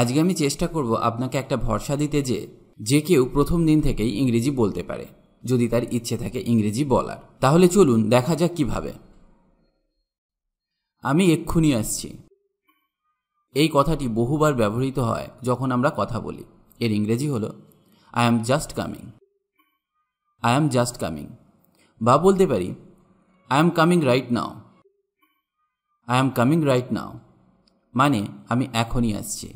আজকে আমি চেষ্টা করব আপনাকে একটা ভরসা দিতে যে যে কেউ প্রথম দিন থেকেই ইংরেজি বলতে পারে যদি তার ইচ্ছে থাকে ইংরেজি বলার তাহলে চলুন দেখা যাক কিভাবে আমি এক্ষুনি আসছি এই কথাটি বহুবার ব্যবহৃত হয় যখন আমরা কথা বলি এর ইংরেজি হলো I am just coming I am just coming বা বলতে পারি I am coming right now I am coming right now মানে আমি এখনই আসছি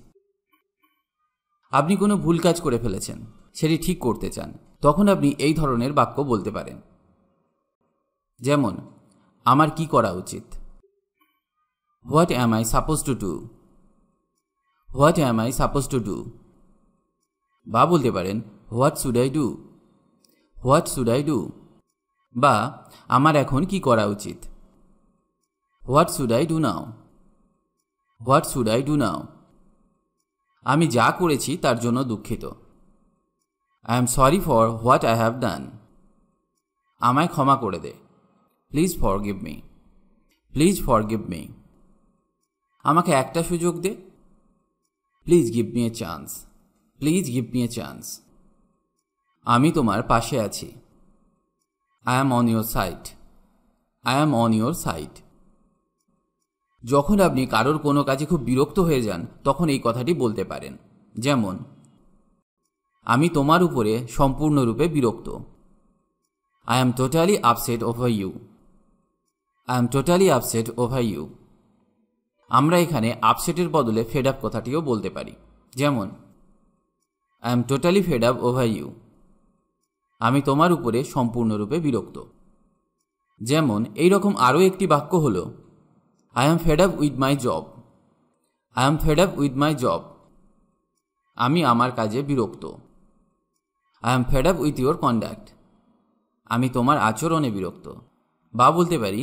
আপনি কোনো ভুল কাজ করে ফেলেছেন সেটি ঠিক করতে চান তখন আপনি এই ধরনের বাক্য বলতে পারেন যেমন আমার কি করা উচিত what am I suppose to do what am I suppose to do বা বলতে পারেন what should I do what should I do বা আমার এখন কি করা উচিত what should I do now what should I do now আমি যা করেছি তার জন্য দুঃখিত I am sorry for what I have done আমায় ক্ষমা করে দে please forgive me please forgive me আমাকে একটা সুযোগ দে please give me a chance please give me a chance আমি তোমার পাশে আছি I am on your side I am on your side যখন আপনি কারোর কোনো কাজে খুব বিরক্ত হয়ে যান তখন এই কথাটি বলতে পারেন যেমন আমি তোমার উপরে সম্পূর্ণরূপে বিরক্ত I am totally upset over you I am totally upset over you আমরা এখানে আপসেটের বদলে ফেড আপ কথাটিও বলতে পারি যেমন I am totally fed up over you আমি তোমার উপরে সম্পূর্ণরূপে বিরক্ত যেমন এই রকম আরও একটি বাক্য হলো I am fed up with my job I am fed up with my job আমি আমার কাজে বিরক্ত I am fed up with your conduct আমি তোমার আচরণে বিরক্ত বা বলতে পারি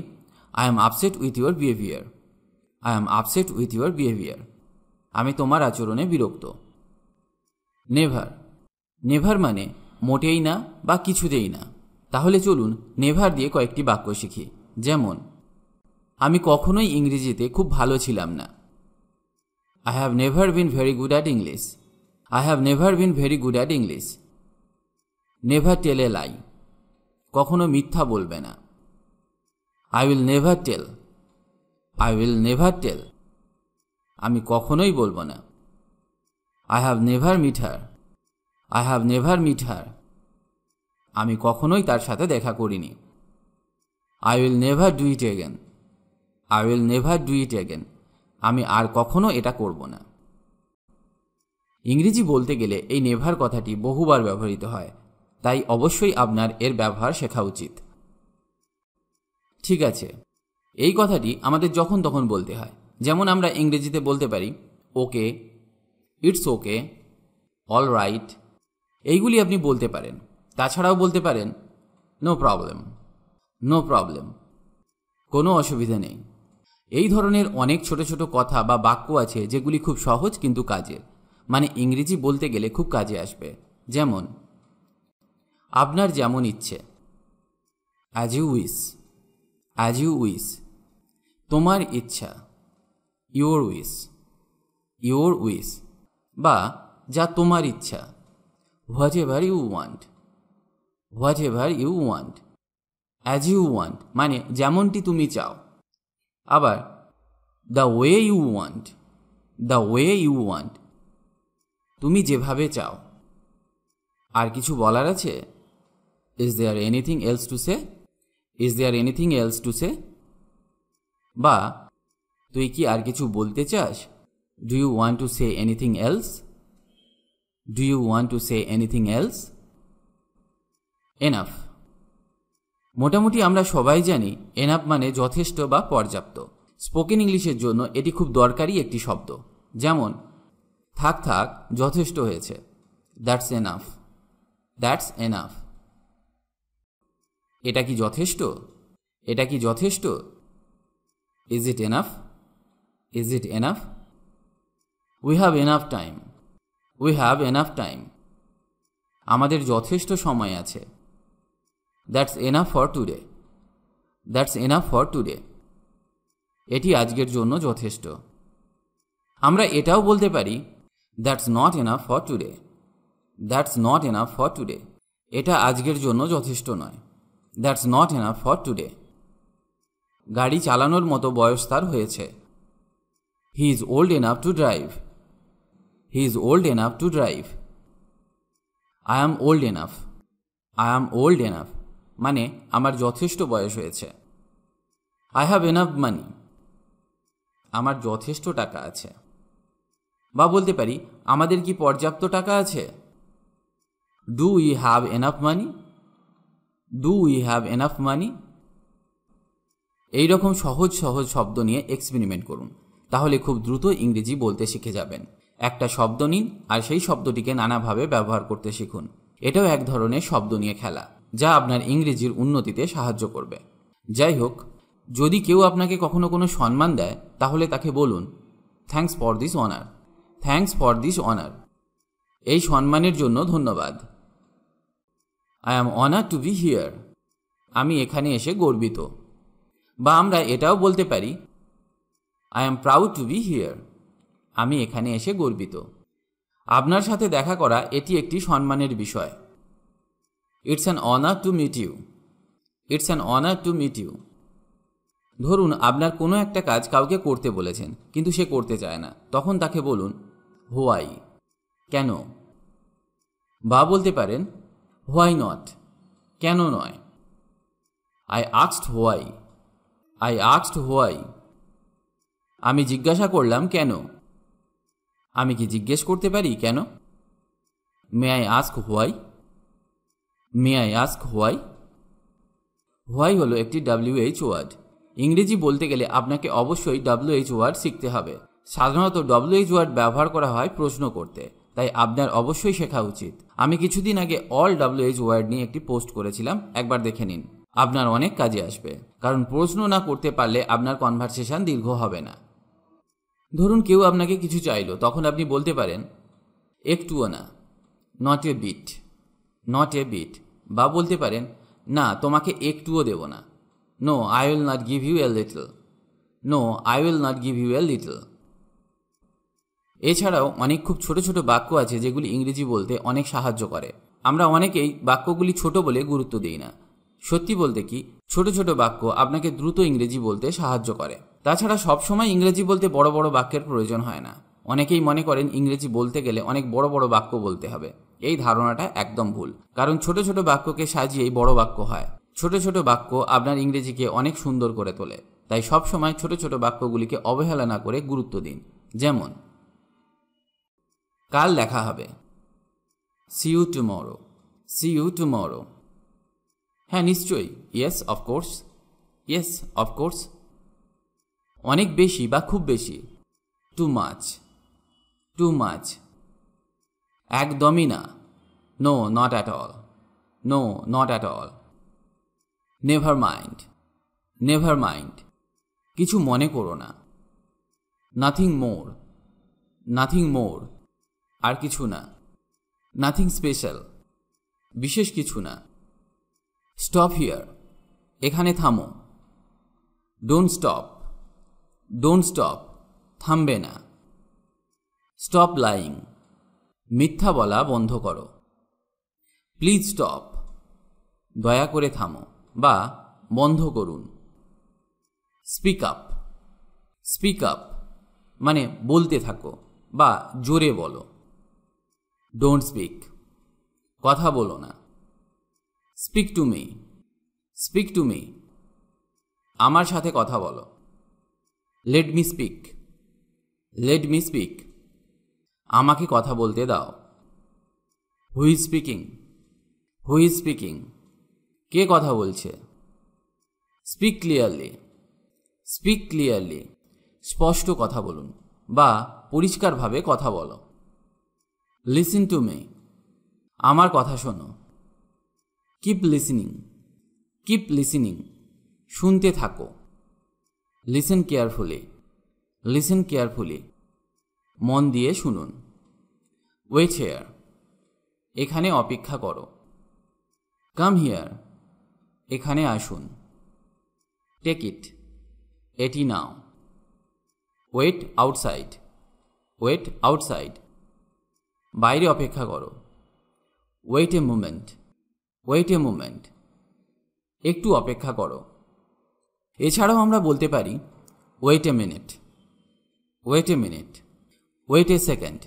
I am upset with your behaviour I am upset with your behaviour আমি তোমার আচরণে বিরক্ত নেভার নেভার মানে মোটেই না বা কিছুতেই না তাহলে চলুন নেভার দিয়ে কয়েকটি বাক্য শিখি যেমন আমি কখনোই ইংরেজিতে খুব ভালো ছিলাম না I have never been very good at English I have never been very good at English never tell a lie কখনো মিথ্যা বলবে না I will never tell I will never tell আমি কখনোই বলবো না I have never met her I have never met her আমি কখনোই তার সাথে দেখা করিনি I will never do it again I will never do it again আমি আর কখনো এটা করব না ইংরেজি বলতে গেলে এই নেভার কথাটি বহুবার ব্যবহৃত হয় তাই অবশ্যই আপনার এর ব্যবহার শেখা উচিত ঠিক আছে এই কথাটি আমাদের যখন তখন বলতে হয় যেমন আমরা ইংরেজিতে বলতে পারি okay it's okay all right এইগুলি আপনি বলতে পারেন তাছাড়াও বলতে পারেন নো প্রবলেম নো প্রবলেম কোনো অসুবিধা নেই এই ধরনের অনেক ছোট ছোট কথা বা বাক্য আছে যেগুলি খুব সহজ কিন্তু কাজের মানে ইংরেজি বলতে গেলে খুব কাজে আসবে যেমন আপনার যেমন ইচ্ছে as you wish as you wish তোমার ইচ্ছা ইউর উইস ইউর উইস বা যা তোমার ইচ্ছা whatever you want whatever you want as you want মানে যেমনটি তুমি চাও আবার the way you want the way you want তুমি যেভাবে চাও আর কিছু বলার আছে is there anything else to say is there anything else to say বা তুই কি আর কিছু বলতে চাস do you want to say anything else do you want to say anything else enough মোটামুটি আমরা সবাই জানি এনাফ মানে যথেষ্ট বা পর্যাপ্ত স্পোকেন ইংলিশের জন্য এটি খুব দরকারি একটি শব্দ যেমন থাক থাক যথেষ্ট হয়েছে দ্যাটস এনাফ দ্যাটস এনাফ এটা কি যথেষ্ট এটা কি যথেষ্ট is it enough is it enough we have enough time we have enough time আমাদের যথেষ্ট সময় আছে that's enough for today that's enough for today এটি আজকের জন্য যথেষ্ট আমরা এটাও বলতে পারি that's not enough for today that's not enough for today এটা আজকের জন্য যথেষ্ট নয় that's not enough for today গাড়ি চালানোর মতো বয়স তার হয়েছে he is old enough to drive he is old enough to drive I am old enough I am old enough মানে আমার যথেষ্ট বয়স হয়েছে আই হ্যাভ এনাফ মানি আমার যথেষ্ট টাকা আছে বা বলতে পারি আমাদের কি পর্যাপ্ত টাকা আছে do we have enough money do we have enough money এই রকম সহজ সহজ শব্দ নিয়ে এক্সপেরিমেন্ট করুন তাহলে খুব দ্রুত ইংরেজি বলতে শিখে যাবেন একটা শব্দ নিন আর সেই শব্দটিকে নানাভাবে ব্যবহার করতে শিখুন এটাও এক ধরনের শব্দ নিয়ে খেলা যা আপনার ইংরেজির উন্নতিতে সাহায্য করবে যাই হোক যদি কেউ আপনাকে কখনো কোনো সম্মান দেয় তাহলে তাকে বলুন thanks for this honour thanks for this honour এই সম্মানের জন্য ধন্যবাদ I am honour to be here আমি এখানে এসে গর্বিত বা আমরা এটাও বলতে পারি I am proud to be here আমি এখানে এসে গর্বিত আপনার সাথে দেখা করা এটি একটি সম্মানের বিষয় it's an honour to meet you it's an honour to meet you ধরুন আপনার কোনো একটা কাজ কাউকে করতে বলেছেন কিন্তু সে করতে চায় না তখন তাকে বলুন হোয়াই কেন বা বলতে পারেন হোয়াই নট কেন নয় আই আক্সড হোয়াই আই আক্সড হোয়াই আমি জিজ্ঞাসা করলাম কেন আমি কি জিজ্ঞেস করতে পারি কেন may I ask why may I ask why why হলো একটি ডাব্লিউএইচ ওয়ার্ড ইংরেজি বলতে গেলে আপনাকে অবশ্যই ডাব্লিউএইচ ওয়ার্ড শিখতে হবে সাধারণত এইচ ওয়ার্ড ব্যবহার করা হয় প্রশ্ন করতে তাই আপনার অবশ্যই শেখা উচিত আমি কিছুদিন আগে অল ডাব্লিউএইচ ওয়ার্ড নিয়ে একটি পোস্ট করেছিলাম একবার দেখে নিন আপনার অনেক কাজে আসবে কারণ প্রশ্ন না করতে পারলে আপনার কনভারসেশন দীর্ঘ হবে না ধরুন কেউ আপনাকে কিছু চাইলো তখন আপনি বলতে পারেন একটুও না not a bit not a bit বা বলতে পারেন না তোমাকে একটুও দেব না no I will not give you a little no I will not give you a little এছাড়াও অনেক খুব ছোট ছোট বাক্য আছে যেগুলি ইংরেজি বলতে অনেক সাহায্য করে আমরা অনেকেই বাক্যগুলি ছোট বলে গুরুত্ব দিই না সত্যি বলতে কি ছোট ছোট বাক্য আপনাকে দ্রুত ইংরেজি বলতে সাহায্য করে তাছাড়া সবসময় ইংরেজি বলতে বড় বড় বাক্যের প্রয়োজন হয় না অনেকেই মনে করেন ইংরেজি বলতে গেলে অনেক বড় বড় বাক্য বলতে হবে এই ধারণাটা একদম ভুল কারণ ছোট ছোট বাক্যকে সাজিয়েই বড় বাক্য হয় ছোট ছোট বাক্য আপনার ইংরেজিকে অনেক সুন্দর করে তোলে তাই সবসময় ছোট ছোট বাক্যগুলিকে অবহেলা না করে গুরুত্ব দিন যেমন কাল দেখা হবে see you tomorrow see you tomorrow হ্যাঁ নিশ্চয়ই ইয়েস অফকোর্স ইয়েস অফকোর্স অনেক বেশি বা খুব বেশি টু মাছ টু মাছ একদমই না no not at all no not at all never mind never mind কিছু মনে করো না নাথিং মোর নাথিং মোর আর কিছু না নাথিং স্পেশাল বিশেষ কিছু না স্টপ হিয়ার এখানে থামো ডোন্ট স্টপ ডোন্ট স্টপ থামবে না স্টপ লাইং মিথ্যা বলা বন্ধ করো প্লিজ স্টপ দয়া করে থামো বা বন্ধ করুন স্পিক আপ স্পিক আপ মানে বলতে থাকো বা জোরে বলো ডোন্ট স্পিক কথা বলো না speak to me speak to me আমার সাথে কথা বলো let me speak let me speak আমাকে কথা বলতে দাও হুই স্পিকিং হুই স্পিকিং কে কথা বলছে স্পিক ক্লিয়ারলি স্পিক ক্লিয়ারলি স্পষ্ট কথা বলুন বা পরিষ্কারভাবে কথা বলো লিসিন টু মি আমার কথা শোনো কিপ লিসিনিং কিপ লিসিনিং শুনতে থাকো লিসেন কেয়ারফুলি লিসেন কেয়ারফুলি মন দিয়ে শুনুন ওয়েট হেয়ার এখানে অপেক্ষা করো কাম হিয়ার এখানে আসুন টেক ইট এটি নাও ওয়েট আউটসাইড ওয়েট আউটসাইড বাইরে অপেক্ষা করো wait a moment wait a moment একটু অপেক্ষা করো এছাড়াও আমরা বলতে পারি wait a minute wait a minute wait a second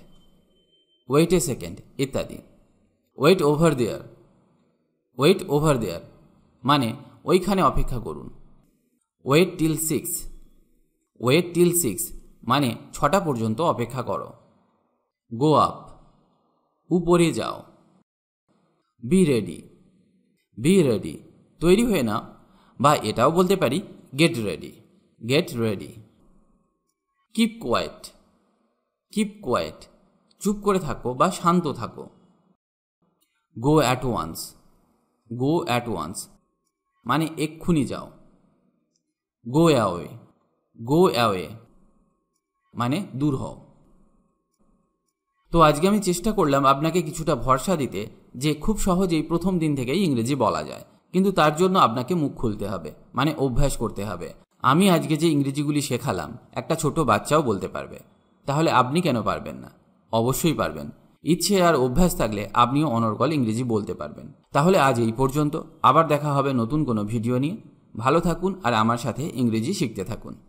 wait a second ইত্যাদি wait over there wait over there মানে ওইখানে অপেক্ষা করুন wait till six wait till six মানে ছটা পর্যন্ত অপেক্ষা করো গো আপ উপরে যাও বি রেডি বি রেডি তৈরি হয়ে না বা এটাও বলতে পারি get ready get ready keep quiet keep quiet চুপ করে থাকো বা শান্ত থাকো go at once go at once মানে এক্ষুনি যাও গো অ্যাওয়ে গো অ্যাওয়ে মানে দূর হও তো আজকে আমি চেষ্টা করলাম আপনাকে কিছুটা ভরসা দিতে যে খুব সহজেই প্রথম দিন থেকেই ইংরেজি বলা যায় কিন্তু তার জন্য আপনাকে মুখ খুলতে হবে মানে অভ্যাস করতে হবে আমি আজকে যে ইংরেজিগুলি শেখালাম একটা ছোট বাচ্চাও বলতে পারবে তাহলে আপনি কেন পারবেন না অবশ্যই পারবেন ইচ্ছে আর অভ্যাস থাকলে আপনিও অনর্গল ইংরেজি বলতে পারবেন তাহলে আজ এই পর্যন্ত আবার দেখা হবে নতুন কোনো ভিডিও নিয়ে ভালো থাকুন আর আমার সাথে ইংরেজি শিখতে থাকুন